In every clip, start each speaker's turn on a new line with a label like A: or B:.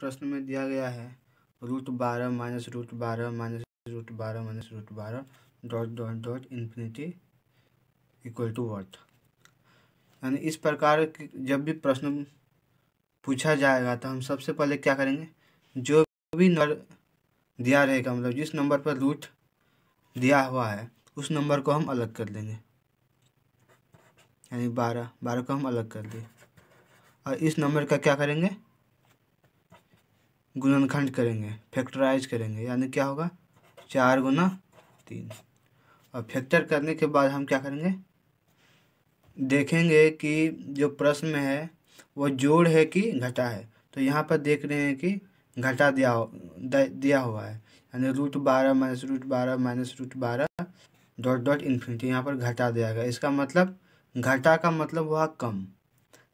A: प्रश्न में दिया गया है रूट बारह माइनस रूट बारह माइनस रूट बारह माइनस रूट बारह dot dot dot infinity equal to worth यानी इस प्रकार जब भी प्रश्न पूछा जाएगा तो हम सबसे पहले क्या करेंगे जो भी नंबर दिया रहेगा मतलब जिस नंबर पर रूट दिया हुआ है उस नंबर को हम अलग कर देंगे यानी बारह बारह को हम अलग कर दिए और इस नंबर का क्या करेंगे गुणनखंड करेंगे फैक्टराइज करेंगे यानी क्या होगा चार गुना तीन और फैक्टर करने के बाद हम क्या करेंगे देखेंगे कि जो प्रश्न में है वो जोड़ है कि घटा है तो यहाँ पर देख रहे हैं कि घटा दिया हो दिया हुआ है यानी रूट बारह माइनस रूट बारह माइनस रूट बारह डॉट डॉट इन्फिनिटी यहाँ पर घटा दिया गया इसका मतलब घटा का मतलब हुआ कम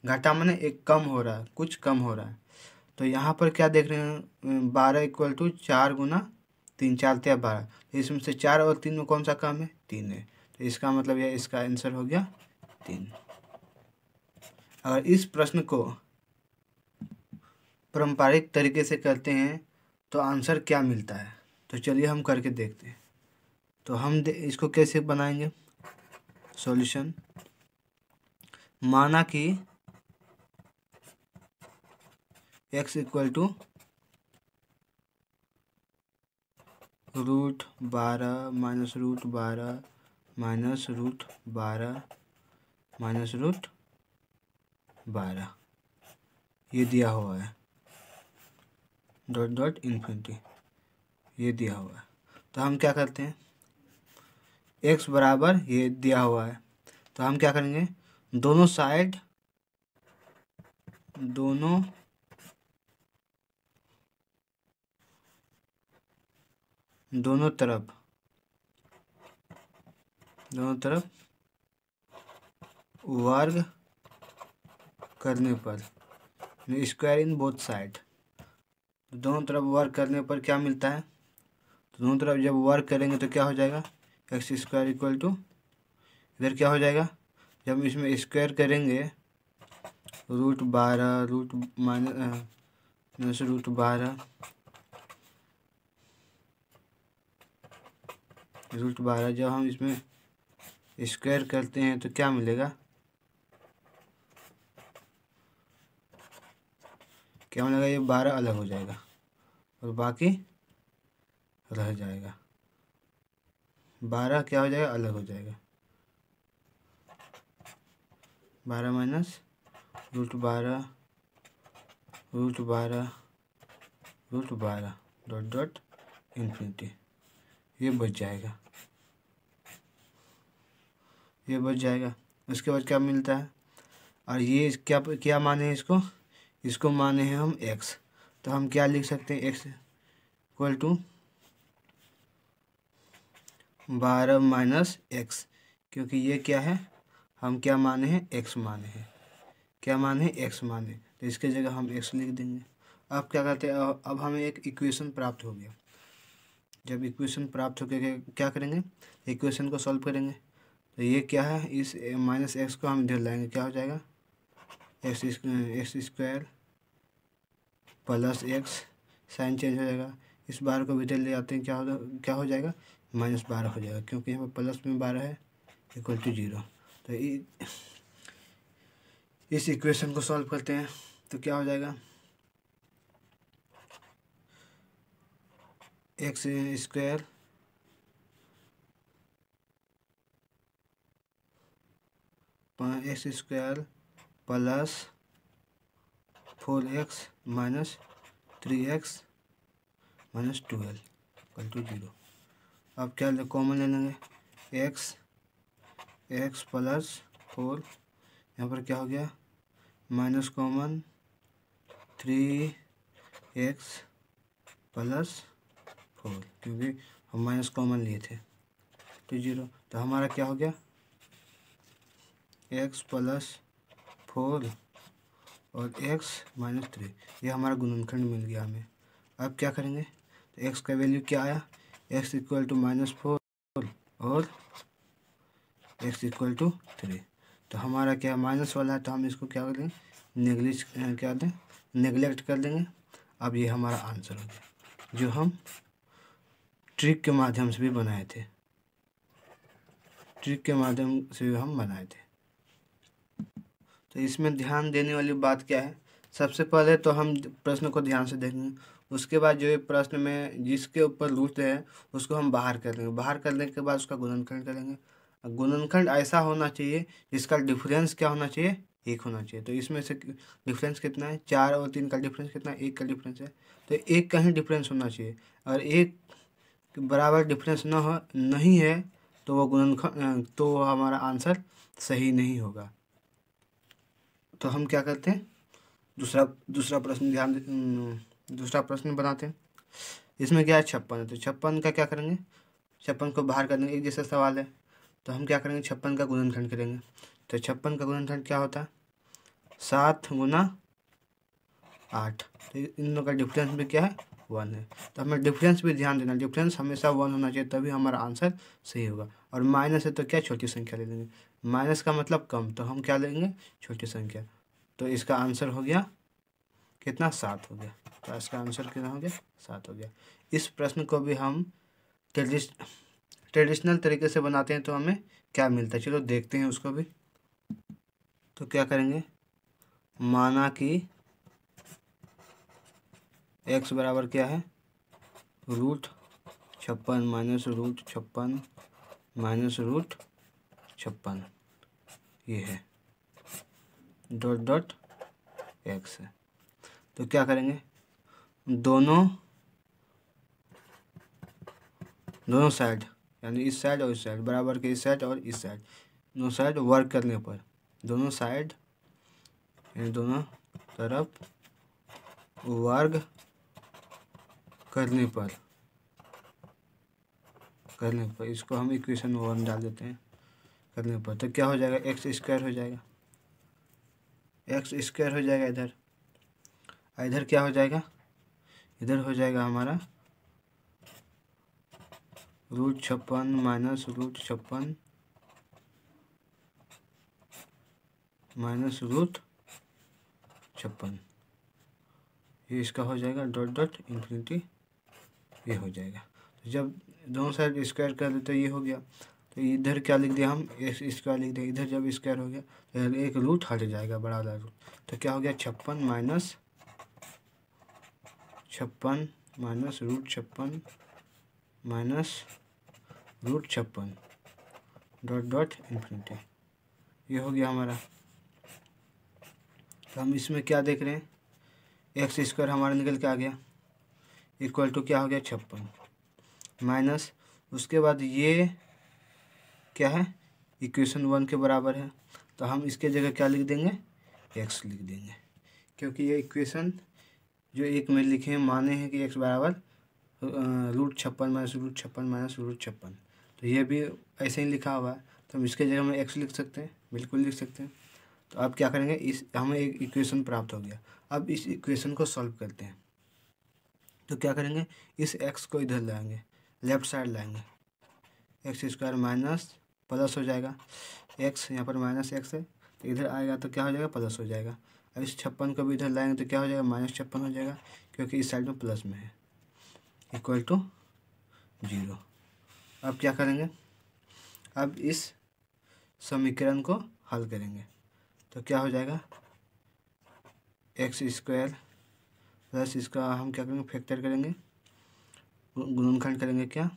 A: घटा मैंने एक कम हो रहा है कुछ कम हो रहा है तो यहाँ पर क्या देख रहे हैं बारह इक्वल टू चार गुना तीन चार तेरह बारह तो इसमें से चार और तीन में कौन सा काम है तीन है तो इसका मतलब यह इसका आंसर हो गया तीन अगर इस प्रश्न को पारंपरिक तरीके से करते हैं तो आंसर क्या मिलता है तो चलिए हम करके देखते हैं तो हम इसको कैसे बनाएंगे सॉल्यूशन माना कि एक्स इक्वल टू रूट बारह माइनस रूट बारह माइनस रूट बारह माइनस रूट बारह ये दिया हुआ है डॉट डॉट इन्फिनिटी ये दिया हुआ है तो हम क्या करते हैं एक्स बराबर ये दिया हुआ है तो हम क्या करेंगे दोनों साइड दोनों दोनों तरफ दोनों तरफ वर्ग करने पर स्क्वायर इन बोथ साइड दोनों तरफ वर्क करने पर क्या मिलता है तो दोनों तरफ जब वर्क करेंगे तो क्या हो जाएगा एक्स स्क्वायर इक्वल टू इधर क्या हो जाएगा जब इसमें स्क्वायर करेंगे रूट बारह रूट माइनस रूट बारह रूट बारह जब हम इसमें स्क्वायर करते हैं तो क्या मिलेगा क्या मिलेगा ये बारह अलग हो जाएगा और बाकी रह जाएगा बारह क्या हो जाएगा अलग हो जाएगा बारह माइनस रूट बारह रूट बारह रूट बारह डॉट डॉट इन्फिनिटी ये बच जाएगा ये बच जाएगा उसके बाद क्या मिलता है और ये क्या क्या माने हैं इसको इसको माने हैं हम एक्स तो हम क्या लिख सकते हैं एक्स इक्वल टू बारह माइनस एक्स क्योंकि ये क्या है हम क्या माने हैं एक्स माने हैं क्या माने हैं एक्स माने तो इसके जगह हम एक्स लिख देंगे अब क्या कहते हैं अब हमें एक इक्वेशन प्राप्त हो गया जब इक्वेशन प्राप्त होकर के क्या करेंगे इक्वेशन को सॉल्व करेंगे तो ये क्या है इस माइनस एक्स को हम इधर लाएंगे क्या हो जाएगा X X square plus X sign change हो जाएगा इस बारह को भी ले आते हैं क्या हो क्या हो जाएगा माइनस बारह हो जाएगा क्योंकि यहाँ पर प्लस में बारह है इक्वल टू जीरो तो इस इक्वेशन को सॉल्व करते हैं तो क्या हो जाएगा x square x square plus four x minus three x minus twelve to zero अब क्या ले कॉमन ले लेंगे एक्स एक्स प्लस फोर यहाँ पर क्या हो गया minus common three x plus four क्योंकि हम माइनस कॉमन लिए थे टू जीरो तो, तो हमारा क्या हो गया एक्स प्लस फोर और एक्स माइनस थ्री ये हमारा गुणनखंड मिल गया हमें अब क्या करेंगे तो एक्स का वैल्यू क्या आया x equal to minus four और एक्स इक्वल टू थ्री तो हमारा क्या माइनस वाला है तो हम इसको क्या करेंगे नेग्लिज क्या दें नेग्लेक्ट कर देंगे अब ये हमारा आंसर हो गया जो हम ट्रिक के माध्यम से भी बनाए थे ट्रिक के माध्यम से भी हम बनाए थे तो इसमें ध्यान देने वाली बात क्या है सबसे पहले तो हम प्रश्न को ध्यान से देखेंगे उसके बाद जो प्रश्न में जिसके ऊपर रूट है उसको हम बाहर कर लेंगे बाहर करने के बाद उसका गुणनखंड करेंगे गुणनखंड ऐसा होना चाहिए जिसका डिफरेंस क्या होना चाहिए एक होना चाहिए तो इसमें से डिफरेंस कितना है चार और तीन का डिफरेंस कितना है एक का डिफरेंस है तो एक का ही डिफरेंस होना चाहिए और एक कि बराबर डिफरेंस न हो नहीं है तो वो गुणनखंड तो वो हमारा आंसर सही नहीं होगा तो हम क्या करते हैं दूसरा दूसरा प्रश्न ध्यान दूसरा प्रश्न बनाते हैं इसमें क्या है छप्पन है तो छप्पन का क्या करेंगे छप्पन को बाहर कर देंगे एक जैसा सवाल है तो हम क्या करेंगे छप्पन का गुणनखंड करेंगे तो छप्पन का गुणनखंड क्या होता है सात गुना आठ तो इन दोनों का डिफरेंस भी क्या है वन है तो हमें डिफरेंस भी ध्यान देना डिफरेंस हमेशा वन होना चाहिए तभी हमारा आंसर सही होगा और माइनस है तो क्या छोटी संख्या ले लेंगे माइनस का मतलब कम तो हम क्या लेंगे छोटी संख्या तो इसका आंसर हो गया कितना सात हो गया तो इसका आंसर कितना हो गया सात हो गया इस प्रश्न को भी हम ट्रेडिश ट्रेडिशनल तरीके से बनाते हैं तो हमें क्या मिलता है चलो देखते हैं उसको भी तो क्या करेंगे माना कि एक्स बराबर क्या है रूट छप्पन माइनस रूट छप्पन माइनस रूट छप्पन ये है डॉट डॉट एक्स है तो क्या करेंगे दोनों दोनों साइड यानी इस साइड और इस साइड बराबर के इस साइड और इस साइड दोनों साइड वर्क करने पर दोनों साइड यानी दोनों तरफ वर्ग करने पर करने पर इसको हम इक्वेशन वन डाल देते हैं करने पर तो क्या हो जाएगा एक्स स्क्वायर हो जाएगा एक्स स्क्वायर हो जाएगा इधर इधर क्या हो जाएगा इधर हो जाएगा हमारा रूट छप्पन माइनस रूट छप्पन माइनस रूट छप्पन ये इसका हो जाएगा डॉट डॉट इन्फिनिटी ये हो जाएगा तो जब दोनों साइड स्क्वायर कर देते ये हो गया तो इधर क्या लिख दिया हम स्क्वायर लिख दिया इधर जब स्क्वायर हो गया तो एक रूट हट जाएगा बड़ा वाला रूट तो क्या हो गया छप्पन माइनस छप्पन माइनस रूट छप्पन माइनस रूट छप्पन डॉट डॉट इन्फिनिटी ये हो गया हमारा तो हम इसमें क्या देख रहे हैं एक्स स्क्वायर हमारा निकल के आ गया इक्वल टू क्या हो गया छप्पन माइनस उसके बाद ये क्या है इक्वेशन वन के बराबर है तो हम इसके जगह क्या लिख देंगे एक्स लिख देंगे क्योंकि ये इक्वेशन जो एक में लिखे हैं माने हैं कि एक्स बराबर रूट छप्पन माइनस रूट छप्पन माइनस रूट छप्पन तो ये भी ऐसे ही लिखा हुआ है तो हम इसके जगह में एक्स लिख सकते हैं बिल्कुल लिख सकते हैं तो अब क्या करेंगे इस हमें एक इक्वेशन प्राप्त हो गया अब इस इक्वेशन को सॉल्व करते हैं तो क्या करेंगे इस एक्स को इधर लाएंगे लेफ्ट साइड लाएंगे एक्स स्क्वायर माइनस प्लस हो जाएगा एक्स यहाँ पर माइनस एक्स है तो इधर आएगा तो क्या हो जाएगा प्लस हो जाएगा अब इस छप्पन को भी इधर लाएंगे तो क्या हो जाएगा माइनस छप्पन हो जाएगा क्योंकि इस साइड में प्लस में है इक्वल टू जीरो अब क्या करेंगे अब इस समीकरण को हल करेंगे तो क्या हो जाएगा एक्स स्क्वायर बस इसका हम क्या करेंगे फैक्टर करेंगे गुणनखंड करेंगे क्या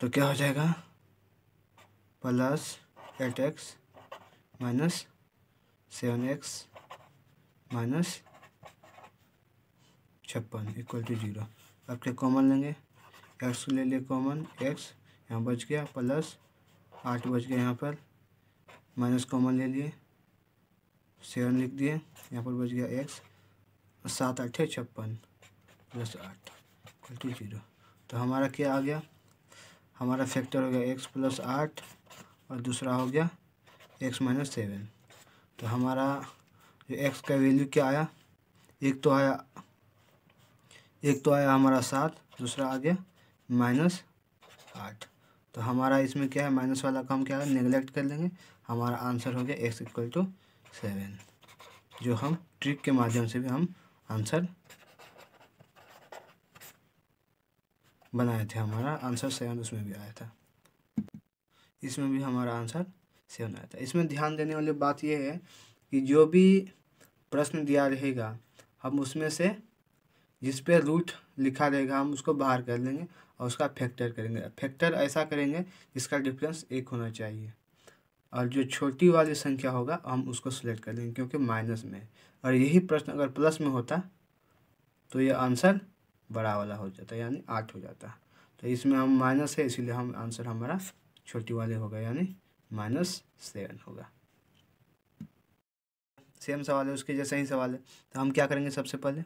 A: तो क्या हो जाएगा plus eight x minus seven x minus छप्पन इक्वल टू जीरो अब क्या कॉमन लेंगे एक्स ले लिए कॉमन एक्स यहाँ बच गया प्लस आठ बच गया यहाँ पर माइनस कॉमन ले लिए सेवन लिख दिए यहाँ पर बच गया एक्स सात आठ है छप्पन प्लस आठ इक्वल टू जीरो तो हमारा क्या आ गया हमारा फैक्टर हो गया एक्स प्लस आठ और दूसरा हो गया एक्स माइनस सेवन तो हमारा जो एक्स का वैल्यू क्या आया एक तो आया एक तो आया हमारा सात दूसरा आ गया माइनस आठ तो हमारा इसमें क्या है माइनस वाला का हम क्या निगलेक्ट कर लेंगे हमारा आंसर हो गया एक्स इक्वल टू सेवन जो हम ट्रिक के माध्यम से भी हम आंसर बनाए थे हमारा आंसर सेवन उसमें भी आया था इसमें भी हमारा आंसर सेवन आया था इसमें ध्यान देने वाली बात यह है कि जो भी प्रश्न दिया रहेगा हम उसमें से जिस पे रूट लिखा रहेगा हम उसको बाहर कर लेंगे और उसका फैक्टर करेंगे फैक्टर ऐसा करेंगे जिसका डिफरेंस एक होना चाहिए और जो छोटी वाली संख्या होगा हम उसको सिलेक्ट कर लेंगे क्योंकि माइनस में और यही प्रश्न अगर प्लस में होता तो ये आंसर बड़ा वाला हो जाता यानी आठ हो जाता तो इसमें हम माइनस है इसीलिए हम आंसर हमारा छोटी वाले होगा यानी माइनस सेवन होगा सेम सवाल है उसके जैसा ही सवाल है तो हम क्या करेंगे सबसे पहले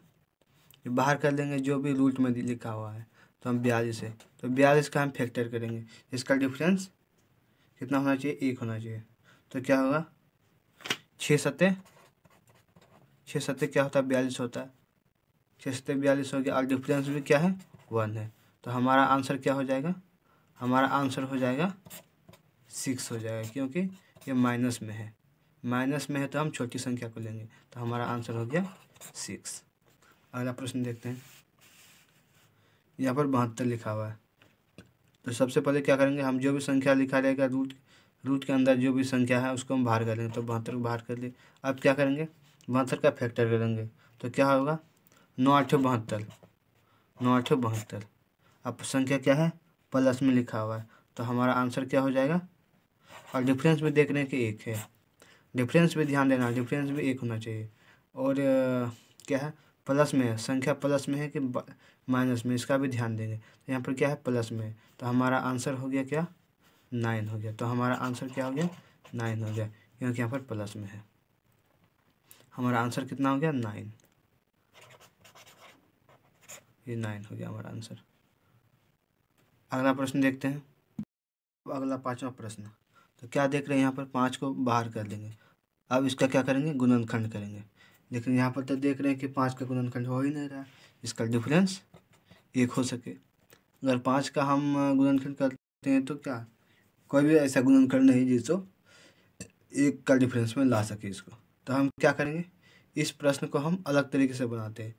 A: बाहर कर लेंगे जो भी रूट में लिखा हुआ है तो हम बयालीस है तो बयालीस का हम फैक्टर करेंगे इसका डिफरेंस कितना होना चाहिए एक होना चाहिए तो क्या होगा छः सत्य छः सत्य क्या होता है बयालीस होता है छः सत्य बयालीस हो गया और डिफरेंस भी क्या है वन है तो हमारा आंसर क्या हो जाएगा हमारा आंसर हो जाएगा सिक्स हो जाएगा क्योंकि ये माइनस में है माइनस में है तो हम छोटी संख्या को लेंगे तो हमारा आंसर हो गया सिक्स अगला प्रश्न देखते हैं यहाँ पर बहत्तर लिखा हुआ है तो सबसे पहले क्या करेंगे हम जो भी संख्या लिखा रहेगा रूट रूट के अंदर जो भी संख्या है उसको हम बाहर कर लेंगे तो बहत्तर को बाहर कर लिए अब क्या करेंगे बहत्तर का फैक्टर करेंगे तो क्या होगा नौ आठों बहत्तर नौ आठों बहत्तर अब संख्या क्या है प्लस में लिखा हुआ है तो हमारा आंसर क्या हो जाएगा और डिफरेंस भी देख रहे हैं कि एक है डिफरेंस भी ध्यान देना डिफरेंस भी एक होना चाहिए और क्या है प्लस में है संख्या प्लस में है कि माइनस में इसका भी ध्यान देंगे तो यहाँ पर क्या है प्लस में तो हमारा आंसर हो गया क्या नाइन हो गया तो हमारा आंसर क्या हो गया नाइन हो गया क्योंकि यहाँ पर प्लस में है हमारा आंसर कितना हो गया नाइन ये नाइन हो गया हमारा आंसर अगला प्रश्न देखते हैं अगला पांचवा प्रश्न तो क्या देख रहे हैं यहाँ पर पाँच को बाहर कर देंगे अब इसका क्या करेंगे गुणनखंड करेंगे लेकिन यहाँ पर तो देख रहे हैं कि पाँच का गुणनखंड हो ही नहीं रहा इसका डिफरेंस एक हो सके अगर पाँच का हम गुणनखंड करते हैं तो क्या कोई भी ऐसा गुणनखंड नहीं जिसको एक का डिफरेंस में ला सके इसको तो हम क्या करेंगे इस प्रश्न को हम अलग तरीके से बनाते हैं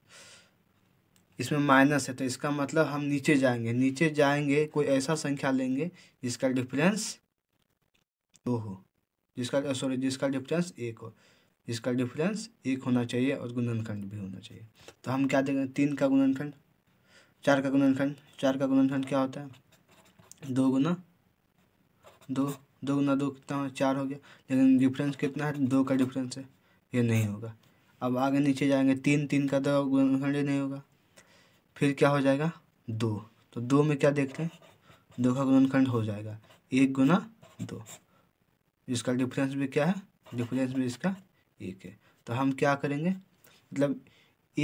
A: इसमें माइनस है तो इसका मतलब हम नीचे जाएंगे नीचे जाएंगे कोई ऐसा संख्या लेंगे जिसका डिफरेंस दो हो जिसका सॉरी जिसका डिफरेंस एक हो जिसका डिफरेंस एक होना चाहिए और गुणनखंड भी होना चाहिए तो हम क्या देखेंगे तीन का गुणनखंड चार का गुणनखंड चार का गुणनखंड क्या होता है दो गुना दो दो गुना दो कितना चार हो गया लेकिन डिफरेंस कितना है दो का डिफरेंस है ये नहीं होगा अब आगे नीचे जाएंगे तीन तीन का दो तो घंटे नहीं होगा फिर क्या हो जाएगा दो तो दो में क्या देखते हैं दो का गुणनखंड हो जाएगा एक गुना दो इसका डिफरेंस भी क्या है डिफरेंस भी इसका एक है तो हम क्या करेंगे मतलब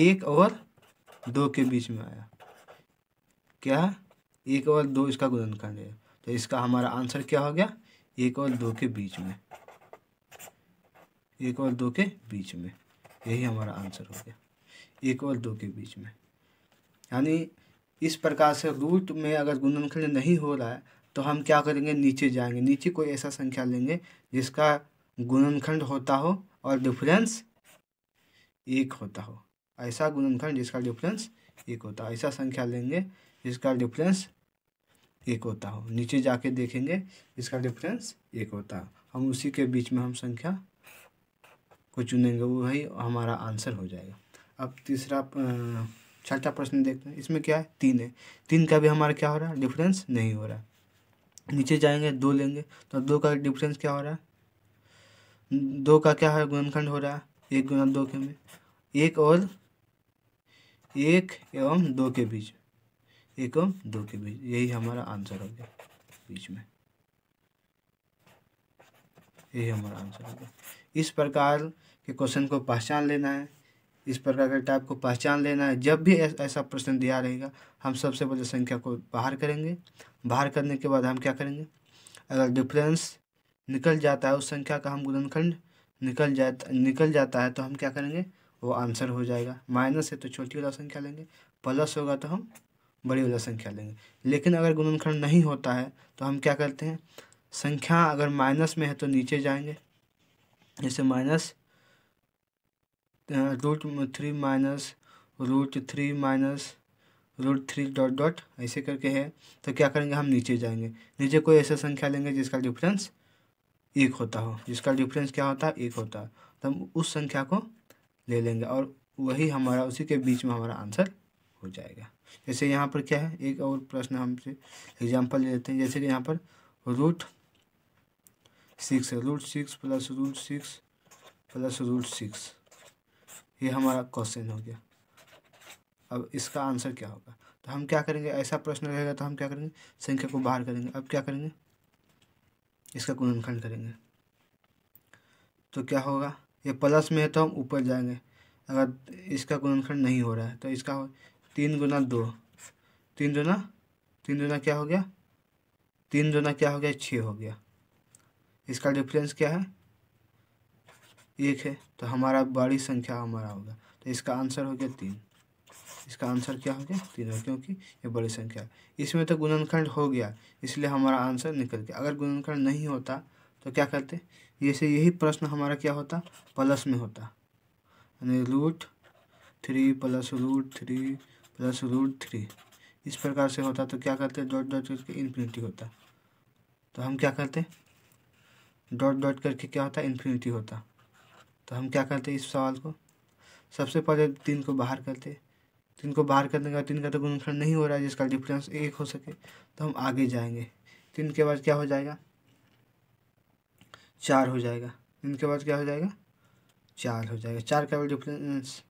A: एक और दो के बीच में आया क्या है एक और दो इसका गुणनखंड है तो इसका हमारा आंसर क्या हो गया एक और दो के बीच में एक और दो के बीच में यही हमारा आंसर हो गया एक और दो के बीच में यानी इस प्रकार से रूट में अगर गुणनखंड नहीं हो रहा है तो हम क्या करेंगे नीचे जाएंगे नीचे कोई ऐसा संख्या लेंगे जिसका गुणनखंड होता हो और डिफरेंस एक होता हो ऐसा गुणनखंड जिसका डिफरेंस एक होता हो ऐसा संख्या लेंगे जिसका डिफरेंस एक होता हो नीचे जाके देखेंगे इसका डिफरेंस एक होता हो हम उसी के बीच में हम संख्या को चुनेंगे वो ही हमारा आंसर हो जाएगा अब तीसरा छठा प्रश्न देखते हैं इसमें क्या है तीन है तीन का भी हमारा क्या हो रहा है डिफरेंस नहीं हो रहा है नीचे जाएंगे दो लेंगे तो दो का डिफरेंस क्या हो रहा है दो का क्या है गुणनखंड हो रहा है एक गुना दो के में एक और एक एवं दो के बीच एक एवं दो के बीच यही हमारा आंसर हो गया बीच में यही हमारा आंसर हो गया इस प्रकार के क्वेश्चन को पहचान लेना है इस प्रकार के टाइप को पहचान लेना है जब भी ऐसा प्रश्न दिया रहेगा हम सबसे पहले संख्या को बाहर करेंगे बाहर करने के बाद हम क्या करेंगे अगर डिफरेंस निकल जाता है उस संख्या का हम गुणनखंड निकल जाता निकल जाता है तो हम क्या करेंगे वो आंसर हो जाएगा माइनस है तो छोटी वाला संख्या लेंगे प्लस होगा तो हम बड़ी वाला संख्या लेंगे लेकिन अगर गुणनखंड नहीं होता है तो हम क्या करते हैं संख्या अगर माइनस में है तो नीचे जाएंगे जैसे minus root three minus root three minus root three dot dot ऐसे करके है तो क्या करेंगे हम नीचे जाएंगे नीचे कोई ऐसा संख्या लेंगे जिसका डिफरेंस एक होता हो जिसका डिफरेंस क्या होता है एक होता है तो हम उस संख्या को ले लेंगे और वही हमारा उसी के बीच में हमारा आंसर हो जाएगा जैसे यहाँ पर क्या है एक और प्रश्न हमसे एग्जाम्पल ले लेते हैं जैसे कि यहाँ पर रूट सिक्स है root six plus root six plus root six ये हमारा क्वेश्चन हो गया अब इसका आंसर क्या होगा तो हम क्या करेंगे ऐसा प्रश्न रहेगा तो हम क्या करेंगे संख्या को बाहर करेंगे अब क्या करेंगे इसका गुणनखंड करेंगे तो क्या होगा ये प्लस में है तो हम ऊपर जाएंगे अगर इसका गुणनखंड नहीं हो रहा है तो इसका तीन गुना दो तीन दुना तीन दुना क्या हो गया तीन दुना क्या हो गया छः हो गया इसका डिफरेंस क्या है एक है तो हमारा बड़ी संख्या हमारा होगा तो इसका आंसर हो गया तीन इसका आंसर क्या हो गया तीन हो क्योंकि ये बड़ी संख्या है इसमें तो गुणनखंड हो गया इसलिए हमारा आंसर निकल गया अगर गुणनखंड नहीं होता तो क्या करते जैसे यही प्रश्न हमारा क्या होता प्लस में होता यानी root three plus root three plus root three इस प्रकार से होता तो क्या करते डॉट डॉट करके इन्फिनिटी होता तो हम क्या करते डॉट डॉट करके क्या होता इन्फिनिटी होता तो हम क्या करते इस सवाल को सबसे पहले तीन को बाहर करते तीन को बाहर करने के बाद तीन का तो गुणनखंड नहीं हो रहा है जिसका डिफरेंस एक हो सके तो हम आगे जाएंगे तीन के बाद क्या हो जाएगा चार हो जाएगा तीन के बाद क्या हो जाएगा चार हो जाएगा चार का डिफरेंस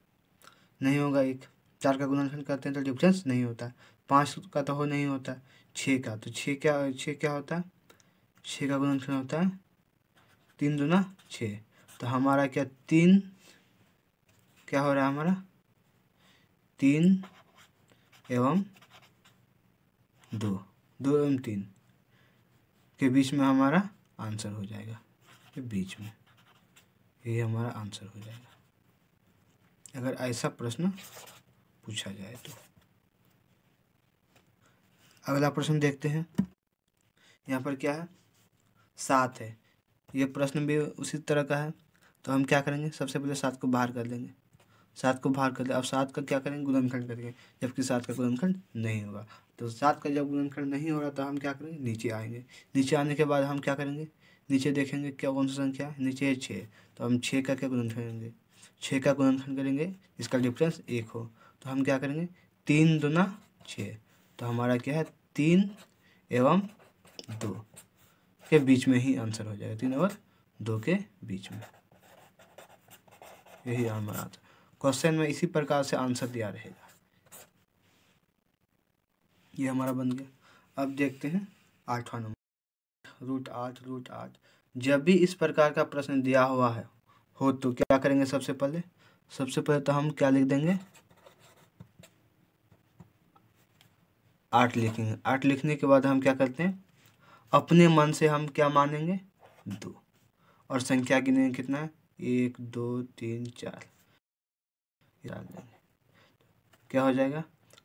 A: नहीं होगा एक चार का गुणनखंड करते हैं तो डिफरेंस नहीं होता पाँच का तो हो नहीं होता छः का तो छः क्या छः क्या होता है छः का गुणनखंड होता है तीन न छः तो हमारा क्या तीन क्या हो रहा है हमारा तीन एवं दो दो एवं तीन के बीच में हमारा आंसर हो जाएगा के बीच में ये हमारा आंसर हो जाएगा अगर ऐसा प्रश्न पूछा जाए तो अगला प्रश्न देखते हैं यहाँ पर क्या है सात है ये प्रश्न भी उसी तरह का है तो हम क्या करेंगे सबसे पहले सात को बाहर कर लेंगे सात को बाहर कर लें अब सात का क्या करेंगे गुणनखंड करेंगे जबकि सात का गुणनखंड नहीं होगा तो सात का जब गुणनखंड नहीं हो रहा तो हम क्या करेंगे नीचे आएंगे नीचे आने के बाद हम क्या करेंगे नीचे देखेंगे क्या कौन सा संख्या है नीचे है छः तो हम छः का क्या गुणनखंड करेंगे छः का गुणनखंड करेंगे इसका डिफरेंस एक हो तो हम क्या करेंगे तीन दुना छः तो हमारा क्या है तीन एवं दो के बीच में ही आंसर हो जाएगा तीन तो और दो के बीच में यही हमारा आंसर क्वेश्चन में इसी प्रकार से आंसर दिया रहेगा ये हमारा बन गया अब देखते हैं आठवां नंबर रूट आठ रूट आठ जब भी इस प्रकार का प्रश्न दिया हुआ है हो तो क्या करेंगे सबसे पहले सबसे पहले तो हम क्या लिख देंगे आठ लिखेंगे आठ लिखने के बाद हम क्या करते हैं अपने मन से हम क्या मानेंगे दो और संख्या गिने कितना है एक दो तीन चार याद लेंगे क्या हो जाएगा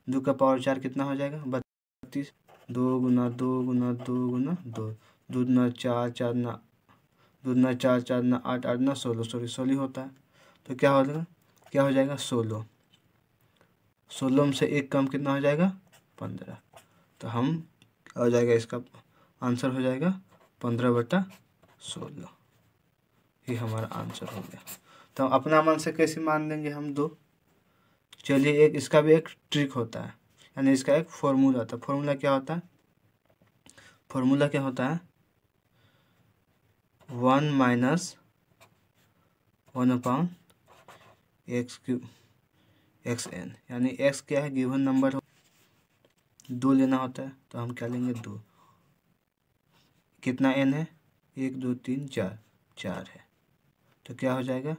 A: दो का पावर चार कितना हो जाएगा बत्तीस दो गुना दो गुना दो गुना दो दो चार चार ना दो गुना चार चार ना आठ आठ ना सोलह सॉरी सोलह होता है तो क्या हो जाएगा क्या हो जाएगा सोलह सोलह में से एक कम कितना हो जाएगा पंद्रह तो हम क्या हो जाएगा इसका आंसर हो जाएगा पंद्रह बटा सोलह ये हमारा आंसर हो गया तो अपना मन से कैसे मान लेंगे हम दो चलिए एक इसका भी एक ट्रिक होता है यानी इसका एक फॉर्मूला होता है फॉर्मूला क्या होता है फॉर्मूला क्या होता है one minus one upon x q x n यानी एक्स क्या है गिवन नंबर हो दो लेना होता है तो हम क्या लेंगे दो कितना एन है एक दो तीन चार चार है तो क्या हो जाएगा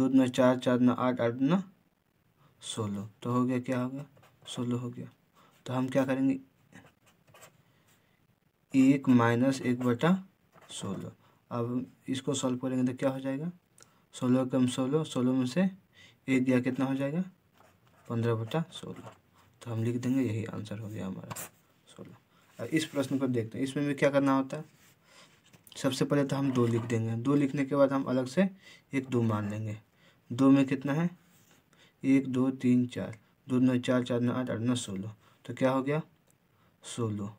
A: दो न चार चार न आठ आठ न सोलह तो हो गया क्या हो गया सोलह हो गया तो हम क्या करेंगे एक माइनस एक बटा सोलह अब इसको सॉल्व करेंगे तो क्या हो जाएगा सोलह कम सोलह सोलह में से एक गया कितना हो जाएगा पंद्रह बटा सोलह तो हम लिख देंगे यही आंसर हो गया हमारा इस प्रश्न को देखते हैं इसमें भी क्या करना होता है सबसे पहले तो हम दो लिख देंगे दो लिखने के बाद हम अलग से एक दो मान लेंगे दो में कितना है एक दो तीन चार दो नौ चार चार नौ आठ आठ नौ सोलह तो क्या हो गया सोलह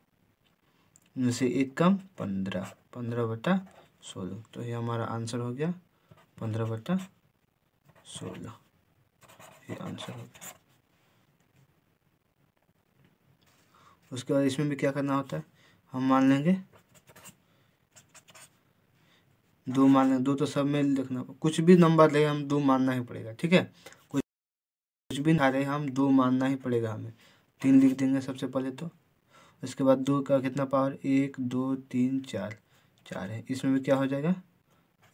A: में से एक कम पंद्रह पंद्रह बटा सोलह तो ये हमारा आंसर हो गया पंद्रह बटा सोलह ये आंसर हो गया उसके बाद इसमें भी क्या करना होता है हम मान लेंगे दो मान लेंगे दो तो सब में लिखना कुछ भी नंबर ले हम दो मानना ही पड़ेगा ठीक है कुछ कुछ भी ना रहे हम दो मानना ही पड़ेगा हमें तीन लिख देंगे सबसे पहले तो उसके बाद दो का कितना पावर एक दो तीन चार चार है इसमें भी क्या हो जाएगा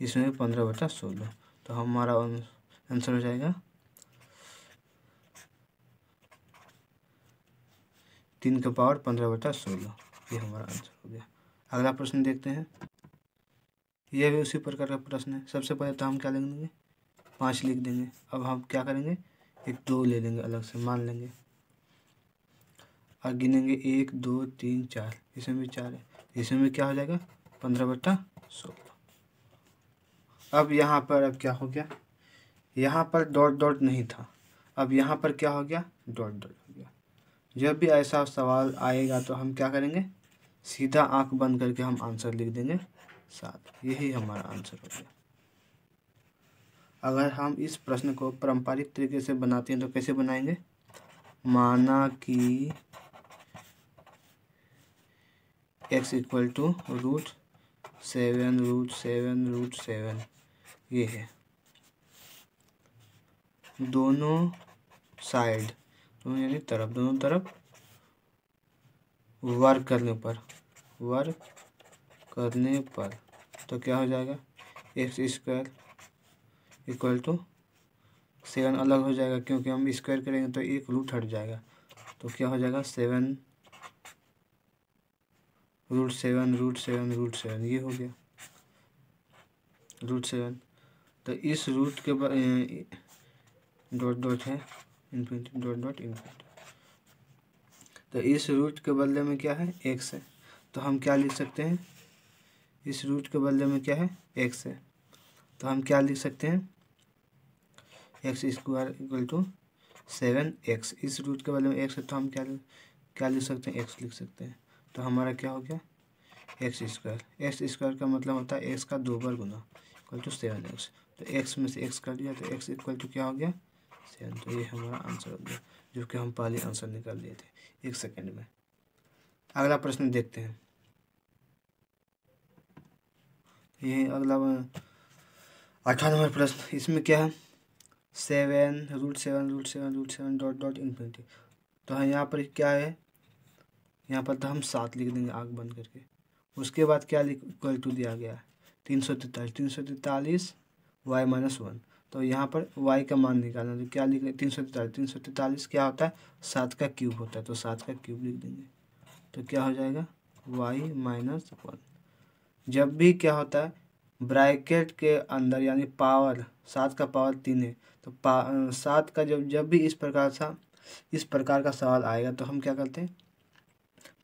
A: इसमें भी पंद्रह बटा सोलह तो हमारा आंसर हो जाएगा तीन का पावर पंद्रह बटा सोलह ये हमारा आंसर हो गया अगला प्रश्न देखते हैं यह भी उसी प्रकार का प्रश्न है सबसे पहले तो हम क्या लिख लेंगे पाँच लिख देंगे अब हम क्या करेंगे एक दो ले लेंगे अलग से मान लेंगे और गिनेंगे एक दो तीन चार इसमें भी चार है इसमें भी क्या हो जाएगा पंद्रह बट्टा सोलह अब यहाँ पर अब क्या हो गया यहाँ पर डॉट डॉट नहीं था अब यहाँ पर क्या हो गया डॉट डॉट जब भी ऐसा सवाल आएगा तो हम क्या करेंगे सीधा आंख बंद करके हम आंसर लिख देंगे सात यही हमारा आंसर हो गया अगर हम इस प्रश्न को पारंपरिक तरीके से बनाते हैं तो कैसे बनाएंगे माना कि x equal to root seven root seven root seven ये है दोनों साइड दोनों यानी तरफ दोनों तरफ वर्क करने पर वर्क करने पर तो क्या हो जाएगा x square equal to seven अलग हो जाएगा क्योंकि हम स्क्वायर करेंगे तो एक रूट हट जाएगा तो क्या हो जाएगा seven root seven root seven root seven ये हो गया रूट सेवन तो इस रूट के डॉट डॉट है इन्फिनिटी डॉट डॉट इन्फिनिटी तो इस रूट के बदले में क्या है एक्स है तो हम क्या लिख सकते हैं इस रूट के बदले में क्या है एक्स है तो हम क्या लिख सकते हैं x square equal to seven x इस रूट के बदले में एक्स है तो हम क्या क्या लिख सकते हैं एक्स लिख सकते हैं तो हमारा क्या हो गया एक्स स्क्वायर एक्स स्क्वायर का मतलब होता है एक्स का दो बार गुना इक्वल टू सेवन एक्स तो एक्स में से एक्स कर दिया तो एक्स इक्वल टू क्या हो गया सेवन तो ये हमारा आंसर हो गया जो कि हम पहले आंसर निकाल लिए थे एक सेकेंड में अगला प्रश्न देखते हैं ये अगला अठारह नंबर प्रश्न इसमें क्या है seven root seven root seven root seven dot dot infinity तो हाँ यहाँ पर क्या है यहाँ पर तो हम सात लिख देंगे आग बंद करके उसके बाद क्या इक्वल टू दिया गया तीन सौ तैतालीस तीन सौ तैतालीस वाई माइनस वन तो यहाँ पर वाई का मान निकालना तो क्या लिख तीन सौ तैतालीस तीन सौ तैतालीस क्या होता है सात का क्यूब होता है तो सात का क्यूब लिख देंगे तो क्या हो जाएगा वाई माइनस वन जब भी क्या होता है ब्रैकेट के अंदर यानी पावर सात का पावर तीन है तो पा सात का जब जब भी इस प्रकार सा इस प्रकार का सवाल आएगा तो हम क्या करते हैं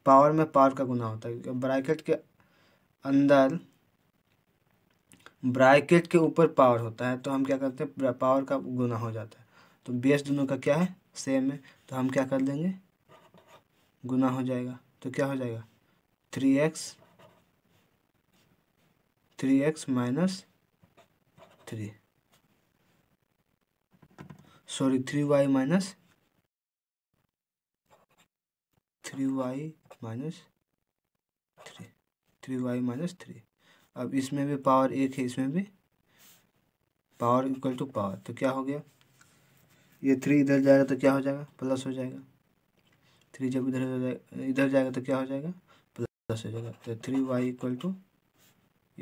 A: पावर में पावर का गुना होता है ब्रैकेट के अंदर ब्रैकेट के ऊपर पावर होता है तो हम क्या करते हैं पावर का गुना हो जाता है तो बेस दोनों का क्या है सेम है तो हम क्या कर देंगे गुना हो जाएगा तो क्या हो जाएगा three x three x minus three sorry three y minus three y minus three three y minus three अब इसमें भी पावर एक है इसमें भी पावर इक्वल टू पावर तो क्या हो गया ये थ्री इधर जाएगा तो क्या हो जाएगा प्लस हो जाएगा थ्री जब इधर जाएगा इधर जाएगा तो क्या हो जाएगा प्लस हो जाएगा तो थ्री वाई इक्वल टू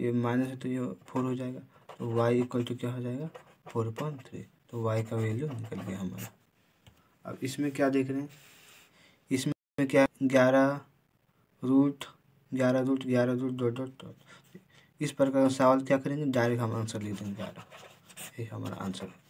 A: ये माइनस है तो ये फोर हो जाएगा तो वाई इक्वल टू क्या हो जाएगा फोर पॉइंट थ्री तो वाई का वैल्यू निकल गया हमारा अब इसमें क्या देख रहे हैं इसमें क्या ग्यारह रूट ग्यारह रूट ग्यारह रूट डॉट डॉट डॉट इस प्रकार का सवाल क्या करेंगे डायरेक्ट हम आंसर लिख देंगे यही हमारा आंसर